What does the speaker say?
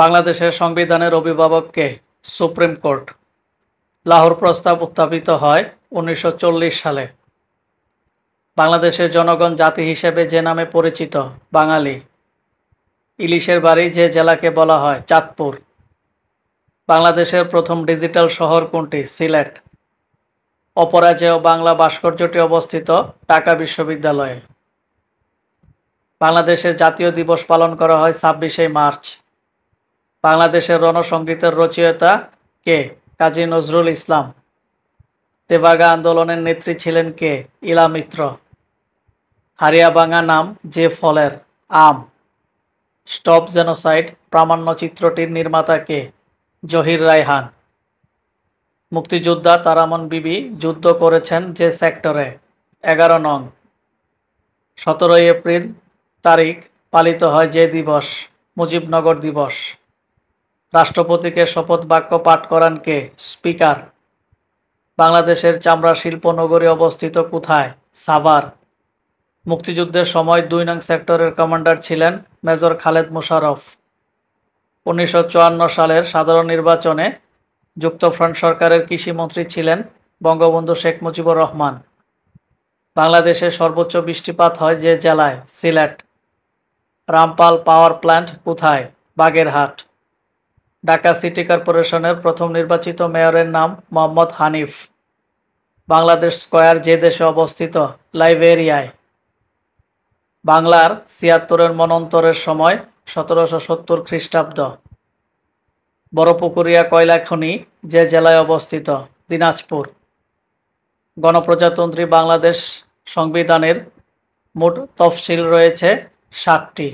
বাংলাদেশের সংবিধানের অভিভাবককে supreme court Lahore প্রস্তাব উত্থাপিত হয় উনিশশো সালে বাংলাদেশের জনগণ জাতি হিসেবে যে নামে পরিচিত বাঙালি ইলিশের বাড়ি যে জেলাকে বলা হয় চাঁদপুর বাংলাদেশের প্রথম ডিজিটাল শহর কোনটি সিলেট অপরাজেয় বাংলা ভাস্কর্যটি অবস্থিত ঢাকা বিশ্ববিদ্যালয়ে বাংলাদেশের জাতীয় দিবস পালন করা হয় ছাব্বিশে মার্চ বাংলাদেশের রণসঙ্গীতের রচয়িতা কে কাজী নজরুল ইসলাম তেভাগা আন্দোলনের নেত্রী ছিলেন কে ইলা মিত্র হারিয়াবাঙা নাম যে ফলের আম স্টপ জেনোসাইড প্রামাণ্য চিত্রটির নির্মাতা কে জহির রায়হান মুক্তিযোদ্ধা তারামন বিবি যুদ্ধ করেছেন যে সেক্টরে এগারো নং সতেরোই এপ্রিল তারিখ পালিত হয় যে দিবস মুজিবনগর দিবস রাষ্ট্রপতিকে শপথ বাক্য পাঠ করান কে স্পিকার বাংলাদেশের চামড়া শিল্পনগরী অবস্থিত কোথায় সাভার মুক্তিযুদ্ধের সময় দুই নং সেক্টরের কমান্ডার ছিলেন মেজর খালেদ মুশারফ উনিশশো সালের সাধারণ নির্বাচনে যুক্তফ্রন্ট সরকারের কৃষিমন্ত্রী ছিলেন বঙ্গবন্ধু শেখ মুজিবুর রহমান বাংলাদেশে সর্বোচ্চ বৃষ্টিপাত হয় যে জেলায় সিলেট রামপাল পাওয়ার প্ল্যান্ট কোথায় বাগেরহাট ঢাকা সিটি কর্পোরেশনের প্রথম নির্বাচিত মেয়রের নাম মোহাম্মদ হানিফ বাংলাদেশ স্কোয়ার যে দেশে অবস্থিত লাইবেরিয়ায় বাংলার ছিয়াত্তরের মনন্তরের সময় সতেরোশো সত্তর খ্রিস্টাব্দ বড়পুকুরিয়া কয়লা খনি যে জেলায় অবস্থিত দিনাজপুর গণপ্রজাতন্ত্রী বাংলাদেশ সংবিধানের মোট তফসিল রয়েছে ষাটটি